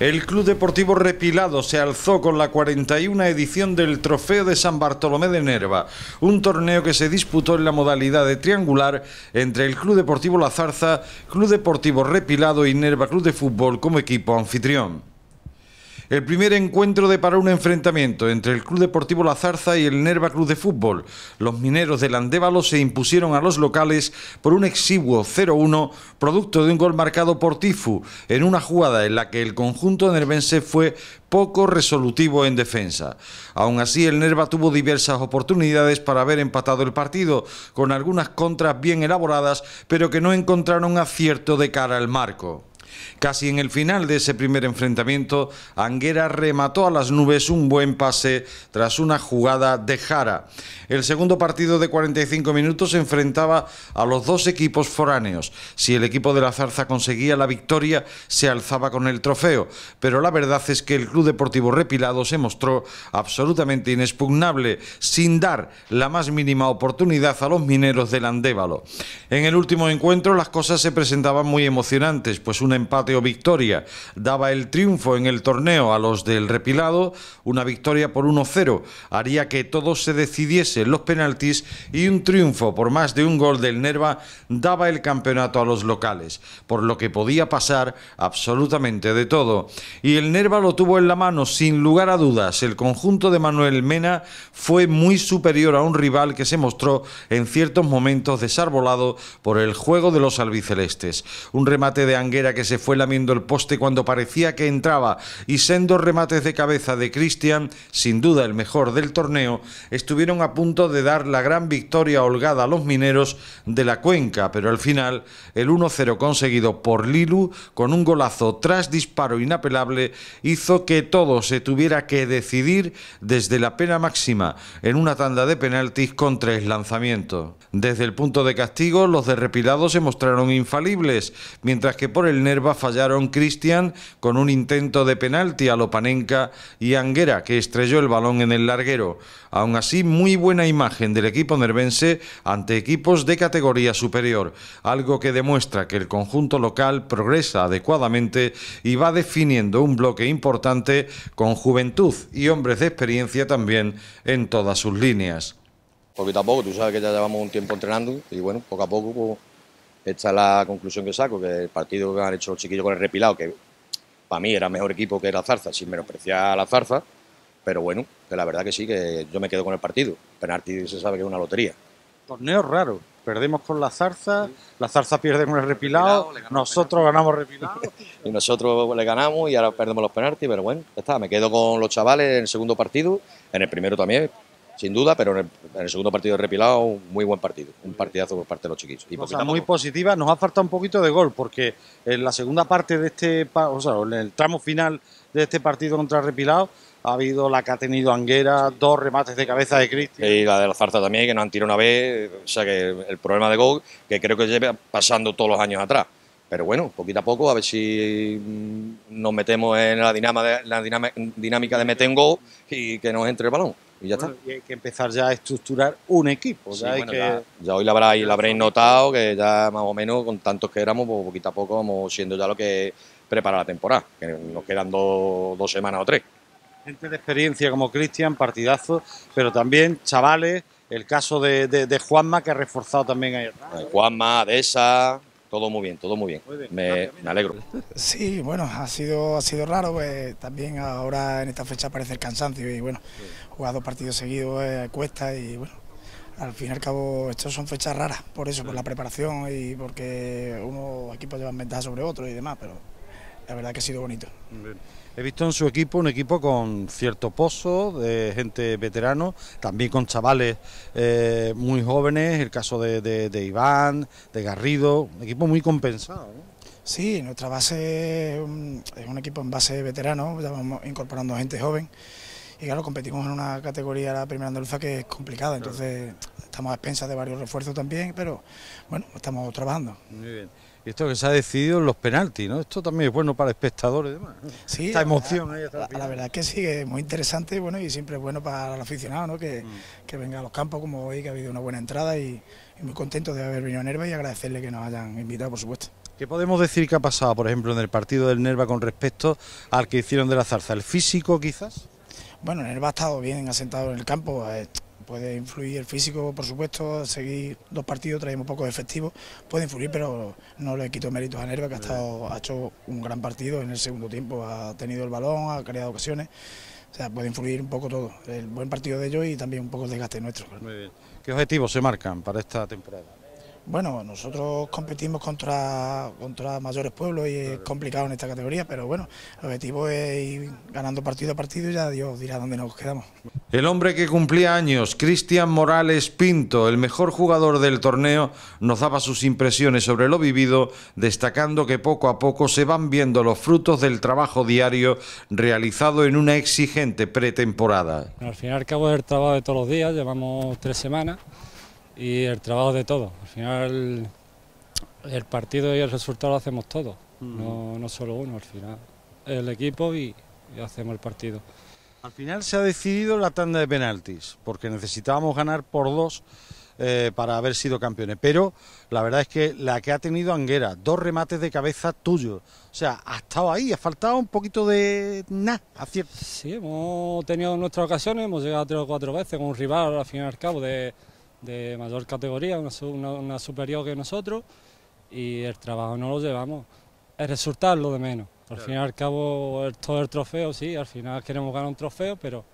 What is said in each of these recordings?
El Club Deportivo Repilado se alzó con la 41 edición del Trofeo de San Bartolomé de Nerva, un torneo que se disputó en la modalidad de triangular entre el Club Deportivo La Zarza, Club Deportivo Repilado y Nerva Club de Fútbol como equipo anfitrión. El primer encuentro deparó un enfrentamiento entre el Club Deportivo La Zarza y el Nerva Club de Fútbol. Los mineros del Andévalo se impusieron a los locales por un exiguo 0-1, producto de un gol marcado por Tifu, en una jugada en la que el conjunto nervense fue poco resolutivo en defensa. Aún así, el Nerva tuvo diversas oportunidades para haber empatado el partido, con algunas contras bien elaboradas, pero que no encontraron acierto de cara al marco. Casi en el final de ese primer enfrentamiento, Anguera remató a las nubes un buen pase tras una jugada de Jara. El segundo partido de 45 minutos se enfrentaba a los dos equipos foráneos. Si el equipo de la Zarza conseguía la victoria, se alzaba con el trofeo, pero la verdad es que el Club Deportivo Repilado se mostró absolutamente inexpugnable, sin dar la más mínima oportunidad a los mineros del Andévalo. En el último encuentro las cosas se presentaban muy emocionantes, pues una empate o victoria daba el triunfo en el torneo a los del Repilado, una victoria por 1-0 haría que todo se decidiese los penaltis y un triunfo por más de un gol del Nerva daba el campeonato a los locales, por lo que podía pasar absolutamente de todo. Y el Nerva lo tuvo en la mano sin lugar a dudas. El conjunto de Manuel Mena fue muy superior a un rival que se mostró en ciertos momentos desarbolado por el juego de los albicelestes. Un remate de Anguera que se se fue lamiendo el poste cuando parecía que entraba y siendo remates de cabeza de Cristian, sin duda el mejor del torneo, estuvieron a punto de dar la gran victoria holgada a los mineros de la cuenca, pero al final el 1-0 conseguido por Lilu con un golazo tras disparo inapelable hizo que todo se tuviera que decidir desde la pena máxima en una tanda de penaltis con tres lanzamientos. Desde el punto de castigo, los derrepilados se mostraron infalibles, mientras que por el nervio fallaron Cristian con un intento de penalti a Lopanenka y Anguera, que estrelló el balón en el larguero. Aún así, muy buena imagen del equipo nervense ante equipos de categoría superior, algo que demuestra que el conjunto local progresa adecuadamente y va definiendo un bloque importante con juventud y hombres de experiencia también en todas sus líneas. Poquito a tú sabes que ya llevamos un tiempo entrenando y bueno, poco a poco... Pues, esta es la conclusión que saco, que el partido que han hecho los chiquillos con el repilado, que para mí era mejor equipo que la Zarza, sin menospreciar a la Zarza, pero bueno, que la verdad que sí, que yo me quedo con el partido. Penalti se sabe que es una lotería. Torneo raro. Perdemos con la Zarza, la Zarza pierde con el repilado, nosotros ganamos repilado. y nosotros le ganamos y ahora perdemos los penaltis, pero bueno, está. Me quedo con los chavales en el segundo partido, en el primero también, sin duda, pero en el, segundo partido de Repilado, muy buen partido, un partidazo por parte de los chiquillos. Y muy positiva, nos ha faltado un poquito de gol, porque en la segunda parte de este, o sea, en el tramo final de este partido contra Repilado, ha habido la que ha tenido Anguera, dos remates de cabeza de Cristian. Y la de la Zarza también, que nos han tirado una vez, o sea que el problema de gol, que creo que lleva pasando todos los años atrás. Pero bueno, poquito a poco, a ver si mm, nos metemos en la, de, la dinámica de meter un gol y que nos entre el balón. Y ya hay que empezar ya a estructurar un equipo. ya, hoy lo habréis notado que ya más o menos con tantos que éramos, pues, poquito a poco vamos siendo ya lo que prepara la temporada. Que nos quedan dos, semanas o tres. Gente de experiencia como Cristian, partidazo, pero también chavales. El caso de, de, Juanma, que ha reforzado también ahí. Juanma, esa todo muy bien, todo muy bien. Me, alegro. Sí, bueno, ha sido, ha sido raro. Pues, también ahora en esta fecha parece el cansancio y bueno, jugado dos partidos seguidos eh, cuesta y bueno, al fin y al cabo, estas son fechas raras, por eso, por la preparación y porque unos equipos llevan ventaja sobre otros y demás, pero la verdad que ha sido bonito. He visto en su equipo un equipo con cierto pozo, de gente veterano, también con chavales eh, muy jóvenes, el caso de, Iván, de Garrido, un equipo muy compensado. Sí, nuestra base es un, equipo en base veterano, ya vamos incorporando gente joven y claro, competimos en una categoría, la primera andaluza, que es complicada, entonces estamos a expensas de varios refuerzos también, pero bueno, estamos trabajando. Muy bien. Y esto que se ha decidido en los penaltis, ¿no? Esto también es bueno para espectadores y demás. Sí, Esta emoción. La, la, la, verdad que sí, es muy interesante bueno, y siempre es bueno para el aficionado, ¿no? Que, mm. venga a los campos como hoy, que ha habido una buena entrada y, muy contento de haber venido a Nerva y agradecerle que nos hayan invitado, por supuesto. ¿Qué podemos decir que ha pasado, por ejemplo, en el partido del Nerva con respecto al que hicieron de la zarza? ¿El físico, quizás? Bueno, Nerva ha estado bien asentado en el campo. Eh, puede influir el físico, por supuesto, seguir dos partidos, traemos pocos efectivo puede influir, pero no le quito méritos a Nerva, que ha, estado, ha hecho un gran partido en el segundo tiempo, ha tenido el balón, ha creado ocasiones. O sea, puede influir un poco todo, el buen partido de ellos y también un poco el desgaste nuestro. Muy bien. ¿Qué objetivos se marcan para esta temporada? Bueno, nosotros competimos contra, contra mayores pueblos y es complicado en esta categoría, pero bueno, el objetivo es ir ganando partido a partido y ya Dios dirá dónde nos quedamos. El hombre que cumplía años, Cristian Morales Pinto, el mejor jugador del torneo, nos daba sus impresiones sobre lo vivido, destacando que poco a poco se van viendo los frutos del trabajo diario realizado en una exigente pretemporada. al final acabo el trabajo de todos los días, llevamos tres semanas y el trabajo de todos. Al final el partido y el resultado lo hacemos todos, no, no, solo uno, al final el equipo y, hacemos el partido. Al final se ha decidido la tanda de penaltis, porque necesitábamos ganar por dos eh, para haber sido campeones. Pero la verdad es que la que ha tenido Anguera, dos remates de cabeza tuyos. O sea, ha estado ahí, ha faltado un poquito de nada, cierto. Sí, hemos tenido nuestras ocasiones, hemos llegado tres o cuatro veces con un rival al final al cabo de, de mayor categoría, una, superior que nosotros, y el trabajo no lo llevamos. El resultado es lo de menos. Al final al cabo, todo el trofeo, sí, al final queremos ganar un trofeo, pero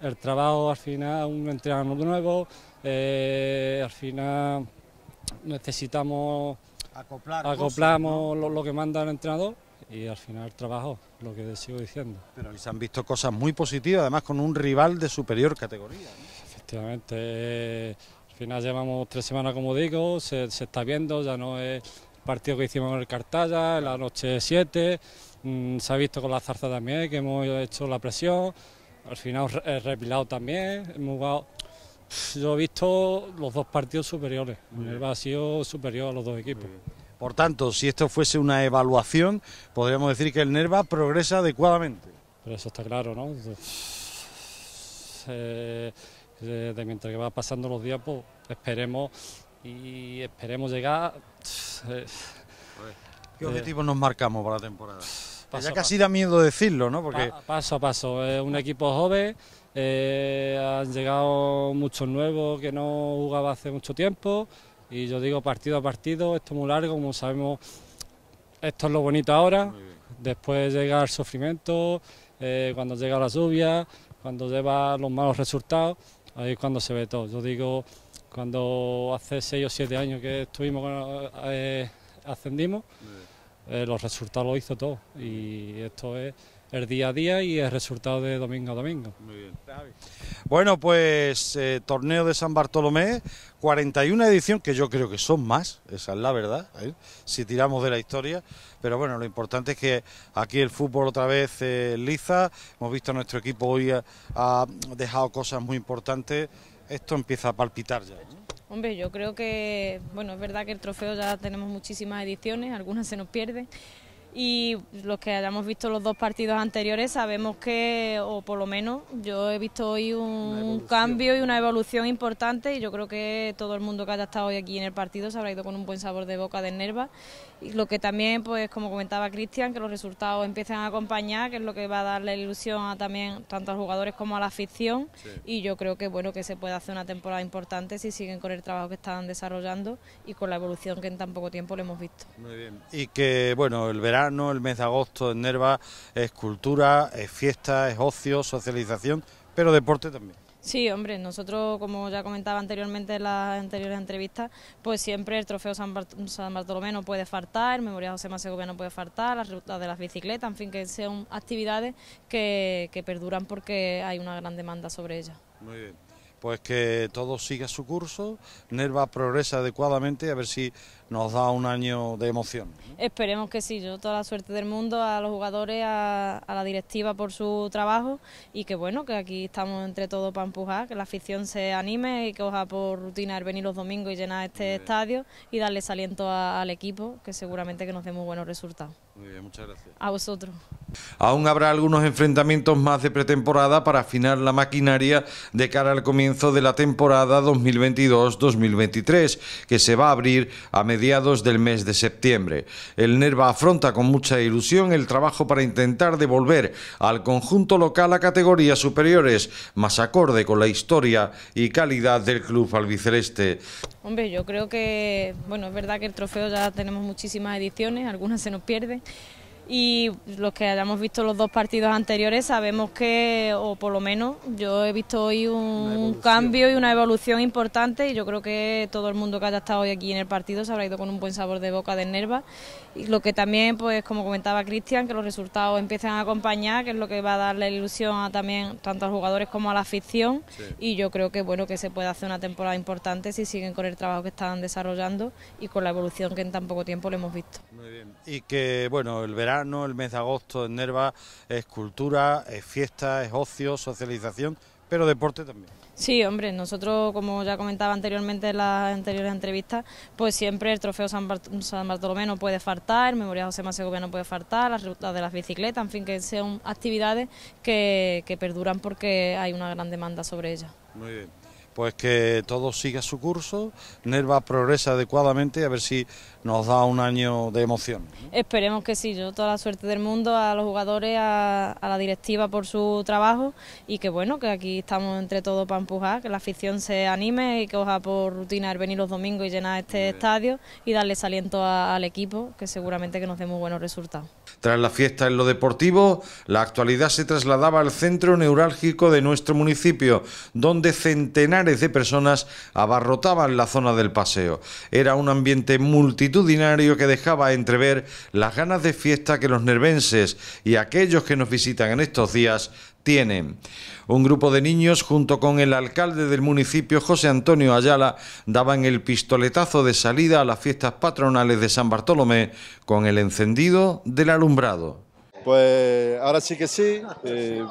el trabajo al final, un entrenador nuevo, eh, al final necesitamos Acoplar acoplamos lo, que manda el entrenador y al final el trabajo, lo que sigo diciendo. Pero se han visto cosas muy positivas, además con un rival de superior categoría efectivamente. Eh, al final llevamos tres semanas, como digo, se, está viendo, ya no es el partido que hicimos en el Cartalla, en la noche 7, mm, se ha visto con la zarza también, que hemos hecho la presión, al final el repilado también, hemos jugado yo he visto los dos partidos superiores. El Nerva ha sido superior a los dos equipos. Por tanto, si esto fuese una evaluación, podríamos decir que el Nerva progresa adecuadamente. Pero eso está claro, ¿no? Eh, eh, mientras que va pasando los días, pues esperemos y esperemos llegar. Eh, ¿Qué objetivos nos marcamos para la temporada? ya casi da miedo decirlo, ¿no? Porque... Paso a paso, es un equipo joven, eh, han llegado muchos nuevos que no jugaba hace mucho tiempo y yo digo partido a partido, esto es muy largo, como sabemos, esto es lo bonito ahora, después llega el sufrimiento, cuando llega la lluvia, cuando lleva los malos resultados ahí es cuando se ve todo. Yo digo, cuando hace seis o siete años que estuvimos, eh, ascendimos, eh, los resultados lo hizo todo y esto es el día a día y el resultado de domingo a domingo. Muy bien. Bueno, pues eh, torneo de San Bartolomé, 41 edición, que yo creo que son más, esa es la verdad, ¿eh? si tiramos de la historia. Pero bueno, lo importante es que aquí el fútbol otra vez eh, liza. Hemos visto a nuestro equipo hoy ha, ha, dejado cosas muy importantes. Esto empieza a palpitar ya. Hombre, yo creo que, bueno, es verdad que el trofeo ya tenemos muchísimas ediciones, algunas se nos pierden y los que hayamos visto los dos partidos anteriores sabemos que, o por lo menos, yo he visto hoy un cambio y una evolución importante y yo creo que todo el mundo que haya estado hoy aquí en el partido se habrá ido con un buen sabor de boca de Nerva y lo que también, pues como comentaba Cristian, que los resultados empiezan a acompañar, que es lo que va a darle ilusión a también tanto a los jugadores como a la afición y yo creo que bueno que se puede hacer una temporada importante si siguen con el trabajo que están desarrollando y con la evolución que en tan poco tiempo le hemos visto. Muy bien. Y que bueno, el verano el mes de agosto en Nerva es cultura, es fiesta, es ocio, socialización, pero deporte también. Sí, hombre, nosotros, como ya comentaba anteriormente en las anteriores entrevistas, pues siempre el trofeo San, Bartolomé no puede faltar, el Memorial José Masegovia no puede faltar, las rutas de las bicicletas, en fin, que sean actividades que, que perduran porque hay una gran demanda sobre ellas. Muy bien pues que todo siga su curso, Nerva progresa adecuadamente, a ver si nos da un año de emoción. Esperemos que sí, yo toda la suerte del mundo a los jugadores, a, la directiva por su trabajo y que bueno, que aquí estamos entre todos para empujar, que la afición se anime y que oja por rutina el venir los domingos y llenar este estadio y darle saliento al equipo, que seguramente que nos dé muy buenos resultados. Muy bien, muchas gracias. A vosotros. Aún habrá algunos enfrentamientos más de pretemporada para afinar la maquinaria de cara al comienzo de la temporada 2022-2023, que se va a abrir a mediados del mes de septiembre. El Nerva afronta con mucha ilusión el trabajo para intentar devolver al conjunto local a categorías superiores, más acorde con la historia y calidad del club albiceleste. Hombre, yo creo que, bueno, es verdad que el trofeo ya tenemos muchísimas ediciones, algunas se nos pierden y los que hayamos visto los dos partidos anteriores sabemos que, o por lo menos, yo he visto hoy un cambio y una evolución importante y yo creo que todo el mundo que haya estado hoy aquí en el partido se habrá ido con un buen sabor de boca de Nerva y lo que también, pues como comentaba Cristian, que los resultados empiezan a acompañar, que es lo que va a darle ilusión a también tanto a los jugadores como a la afición y yo creo que bueno que se puede hacer una temporada importante si siguen con el trabajo que están desarrollando y con la evolución que en tan poco tiempo le hemos visto. Muy bien. Y que bueno, el verano el mes de agosto en Nerva es cultura, es fiesta, es ocio, socialización, pero deporte también. Sí, hombre, nosotros, como ya comentaba anteriormente en las anteriores entrevistas, pues siempre el trofeo San, Bartolomé no puede faltar, el Memorial José Masegovia no puede faltar, las rutas de las bicicletas, en fin, que sean actividades que, que perduran porque hay una gran demanda sobre ellas. Muy bien pues que todo siga su curso, Nerva progresa adecuadamente, a ver si nos da un año de emoción. Esperemos que sí, yo toda la suerte del mundo a los jugadores, a, la directiva por su trabajo y que bueno, que aquí estamos entre todos para empujar, que la afición se anime y que oja por rutina el venir los domingos y llenar este estadio y darle aliento al equipo, que seguramente que nos dé muy buenos resultados. Tras la fiesta en lo deportivo, la actualidad se trasladaba al centro neurálgico de nuestro municipio, donde centenares de personas abarrotaban la zona del paseo. Era un ambiente multitudinario que dejaba entrever las ganas de fiesta que los nervenses y aquellos que nos visitan en estos días tienen. Un grupo de niños, junto con el alcalde del municipio, José Antonio Ayala, daban el pistoletazo de salida a las fiestas patronales de San Bartolomé con el encendido del alumbrado. Pues ahora sí que sí, eh,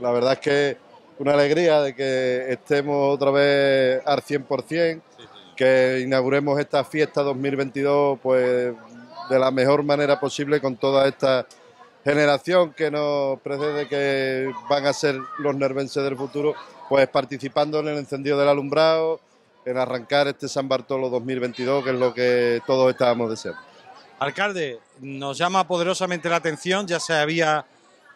la verdad es que una alegría de que estemos otra vez al 100%, que inauguremos esta fiesta 2022 pues, de la mejor manera posible con toda esta generación que nos precede, que van a ser los nervenses del futuro, pues participando en el encendido del alumbrado, en arrancar este San Bartolo 2022, que es lo que todos estábamos deseando. Alcalde, nos llama poderosamente la atención, ya se había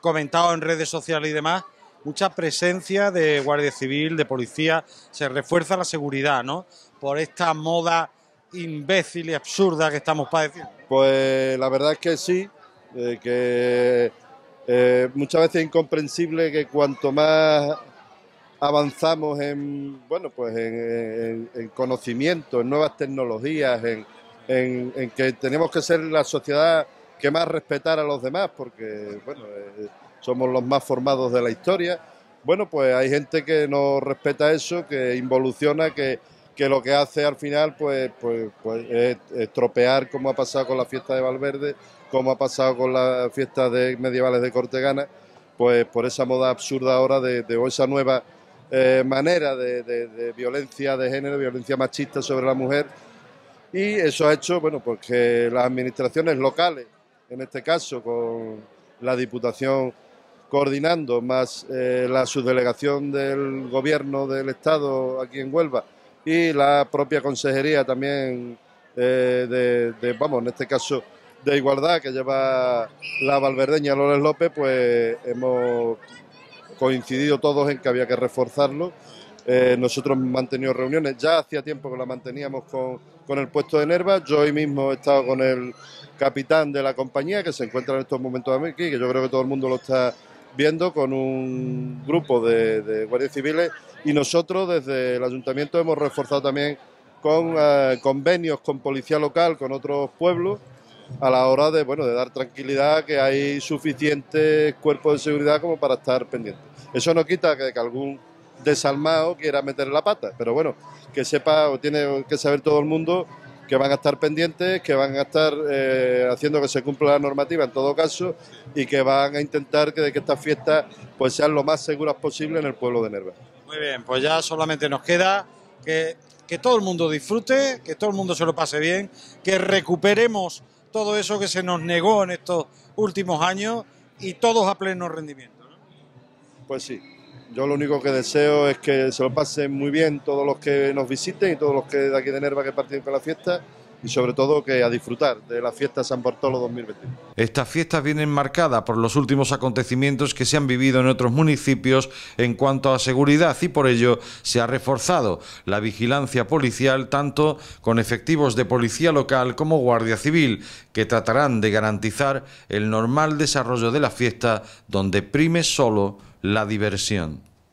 comentado en redes sociales y demás, mucha presencia de Guardia Civil, de policía, se refuerza la seguridad, ¿no? Por esta moda imbécil y absurda que estamos padeciendo. Pues la verdad es que sí, eh, que eh, muchas veces es incomprensible que cuanto más avanzamos en, bueno, pues en, conocimiento, en nuevas tecnologías, en, que tenemos que ser la sociedad que más respetar a los demás, porque bueno, eh, somos los más formados de la historia. Bueno, pues hay gente que no respeta eso, que involuciona, que, lo que hace al final pues, pues, pues, es estropear como ha pasado con la fiesta de Valverde, como ha pasado con la fiesta de medievales de Cortegana, pues por esa moda absurda ahora de, o esa nueva eh, manera de, de, violencia de género, violencia machista sobre la mujer. Y eso ha hecho, bueno, pues que las administraciones locales, en este caso con la Diputación coordinando, más eh, la subdelegación del Gobierno del Estado aquí en Huelva y la propia Consejería también eh, de, vamos, en este caso de Igualdad que lleva la valverdeña Lores López, pues hemos coincidido todos en que había que reforzarlo. Eh, nosotros hemos mantenido reuniones, ya hacía tiempo que la manteníamos con, con, el puesto de Nerva. Yo hoy mismo he estado con el capitán de la compañía que se encuentra en estos momentos aquí, que yo creo que todo el mundo lo está viendo con un grupo de, guardias civiles y nosotros desde el ayuntamiento hemos reforzado también con eh, convenios con policía local, con otros pueblos, a la hora de, bueno, de dar tranquilidad que hay suficientes cuerpos de seguridad como para estar pendientes. Eso no quita que, que algún desalmado quiera meter la pata, pero bueno, que sepa o tiene que saber todo el mundo que van a estar pendientes, que van a estar eh, haciendo que se cumpla la normativa en todo caso y que van a intentar que, que estas fiestas pues sean lo más seguras posible en el pueblo de Nerva. Muy bien, pues ya solamente nos queda que, que todo el mundo disfrute, que todo el mundo se lo pase bien, que recuperemos todo eso que se nos negó en estos últimos años y todos a pleno rendimiento. Pues sí. Yo lo único que deseo es que se lo pasen muy bien todos los que nos visiten y todos los que de aquí de Nerva que participen en la fiesta y sobre todo que a disfrutar de la fiesta San Bartolo 2021. Estas fiestas vienen marcadas por los últimos acontecimientos que se han vivido en otros municipios en cuanto a seguridad y por ello se ha reforzado la vigilancia policial tanto con efectivos de policía local como guardia civil que tratarán de garantizar el normal desarrollo de la fiesta donde prime solo la diversión.